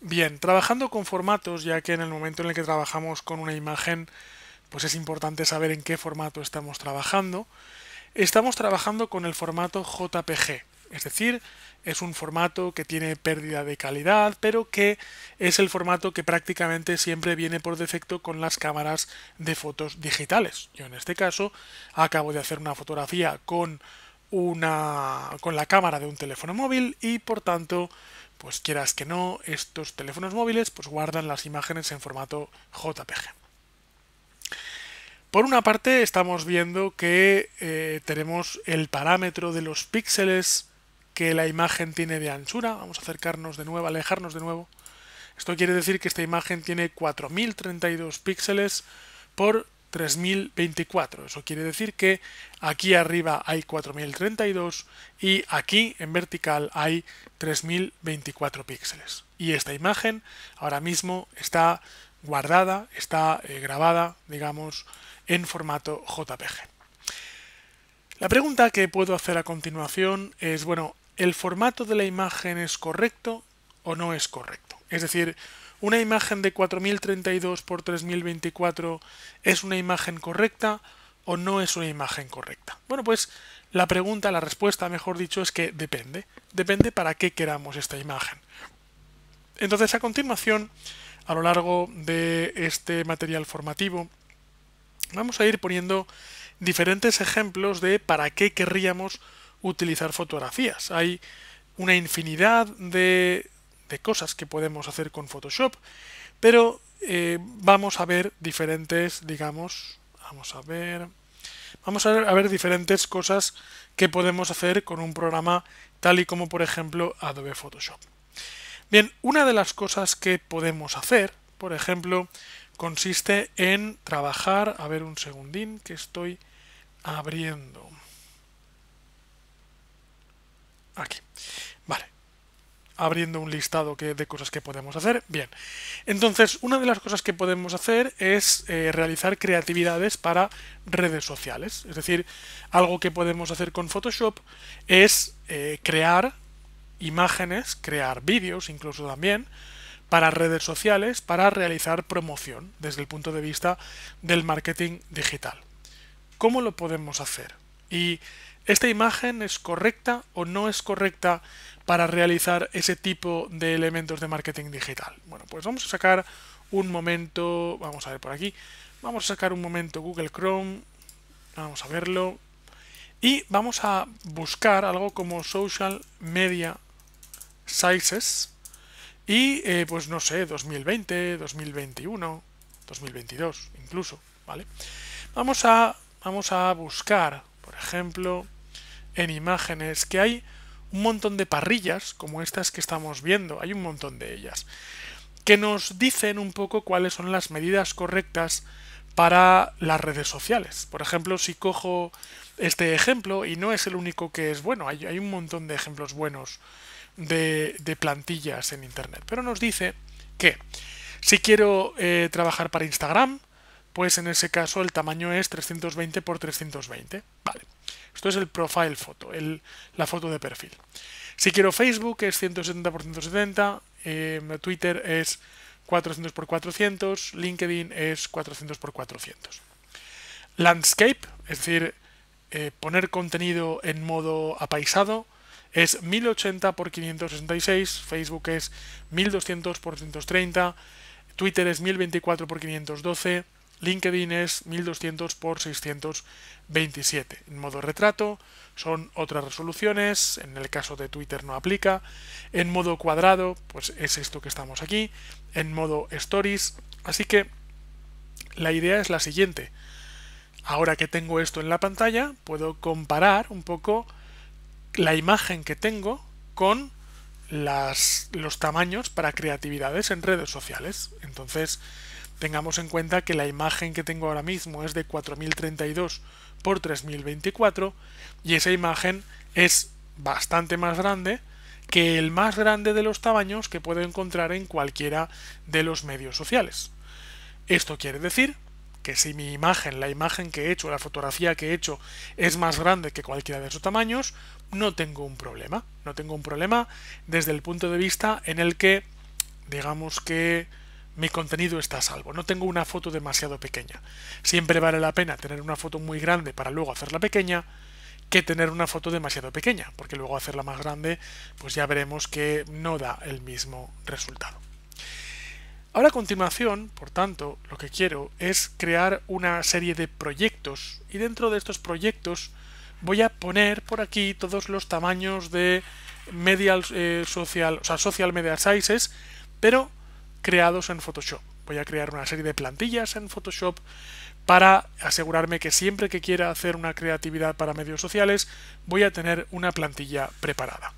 Bien, trabajando con formatos, ya que en el momento en el que trabajamos con una imagen, pues es importante saber en qué formato estamos trabajando. Estamos trabajando con el formato JPG, es decir, es un formato que tiene pérdida de calidad, pero que es el formato que prácticamente siempre viene por defecto con las cámaras de fotos digitales. Yo en este caso acabo de hacer una fotografía con una con la cámara de un teléfono móvil y por tanto pues quieras que no, estos teléfonos móviles pues guardan las imágenes en formato JPG. Por una parte estamos viendo que eh, tenemos el parámetro de los píxeles que la imagen tiene de anchura. Vamos a acercarnos de nuevo, alejarnos de nuevo. Esto quiere decir que esta imagen tiene 4032 píxeles por 3024. Eso quiere decir que aquí arriba hay 4032 y aquí en vertical hay 3024 píxeles. Y esta imagen ahora mismo está guardada, está eh, grabada, digamos, en formato JPG. La pregunta que puedo hacer a continuación es, bueno, ¿el formato de la imagen es correcto? o no es correcto. Es decir, una imagen de 4032 por 3024 es una imagen correcta o no es una imagen correcta. Bueno, pues la pregunta, la respuesta, mejor dicho, es que depende. Depende para qué queramos esta imagen. Entonces, a continuación, a lo largo de este material formativo, vamos a ir poniendo diferentes ejemplos de para qué querríamos utilizar fotografías. Hay una infinidad de de cosas que podemos hacer con Photoshop, pero eh, vamos a ver diferentes, digamos, vamos a ver, vamos a a ver diferentes cosas que podemos hacer con un programa tal y como por ejemplo Adobe Photoshop. Bien, una de las cosas que podemos hacer, por ejemplo, consiste en trabajar, a ver un segundín que estoy abriendo. Aquí abriendo un listado de cosas que podemos hacer. Bien, entonces una de las cosas que podemos hacer es eh, realizar creatividades para redes sociales. Es decir, algo que podemos hacer con Photoshop es eh, crear imágenes, crear vídeos incluso también para redes sociales para realizar promoción desde el punto de vista del marketing digital. ¿Cómo lo podemos hacer? Y esta imagen es correcta o no es correcta para realizar ese tipo de elementos de marketing digital. Bueno, pues vamos a sacar un momento, vamos a ver por aquí, vamos a sacar un momento Google Chrome, vamos a verlo, y vamos a buscar algo como Social Media Sizes, y eh, pues no sé, 2020, 2021, 2022 incluso, ¿vale? Vamos a, vamos a buscar, por ejemplo, en imágenes que hay un montón de parrillas, como estas que estamos viendo, hay un montón de ellas, que nos dicen un poco cuáles son las medidas correctas para las redes sociales. Por ejemplo, si cojo este ejemplo, y no es el único que es bueno, hay, un montón de ejemplos buenos de, plantillas en Internet, pero nos dice que si quiero eh, trabajar para Instagram, pues en ese caso el tamaño es 320 x 320. Vale. Esto es el profile photo, el, la foto de perfil. Si quiero Facebook es 170 x 170, Twitter es 400 x 400, LinkedIn es 400 x 400. Landscape, es decir, eh, poner contenido en modo apaisado, es 1080 x 566, Facebook es 1200 x 130, Twitter es 1024 x 512, LinkedIn es 1200 por 627. En modo retrato son otras resoluciones, en el caso de Twitter no aplica. En modo cuadrado, pues es esto que estamos aquí. En modo stories. Así que la idea es la siguiente. Ahora que tengo esto en la pantalla, puedo comparar un poco la imagen que tengo con las, los tamaños para creatividades en redes sociales. Entonces, Tengamos en cuenta que la imagen que tengo ahora mismo es de 4032 por 3024 y esa imagen es bastante más grande que el más grande de los tamaños que puedo encontrar en cualquiera de los medios sociales. Esto quiere decir que si mi imagen, la imagen que he hecho, la fotografía que he hecho es más grande que cualquiera de esos tamaños, no tengo un problema. No tengo un problema desde el punto de vista en el que digamos que mi contenido está a salvo. No tengo una foto demasiado pequeña. Siempre vale la pena tener una foto muy grande para luego hacerla pequeña que tener una foto demasiado pequeña, porque luego hacerla más grande, pues ya veremos que no da el mismo resultado. Ahora a continuación, por tanto, lo que quiero es crear una serie de proyectos y dentro de estos proyectos voy a poner por aquí todos los tamaños de media eh, social, social media sizes, pero creados en Photoshop. Voy a crear una serie de plantillas en Photoshop para asegurarme que siempre que quiera hacer una creatividad para medios sociales voy a tener una plantilla preparada.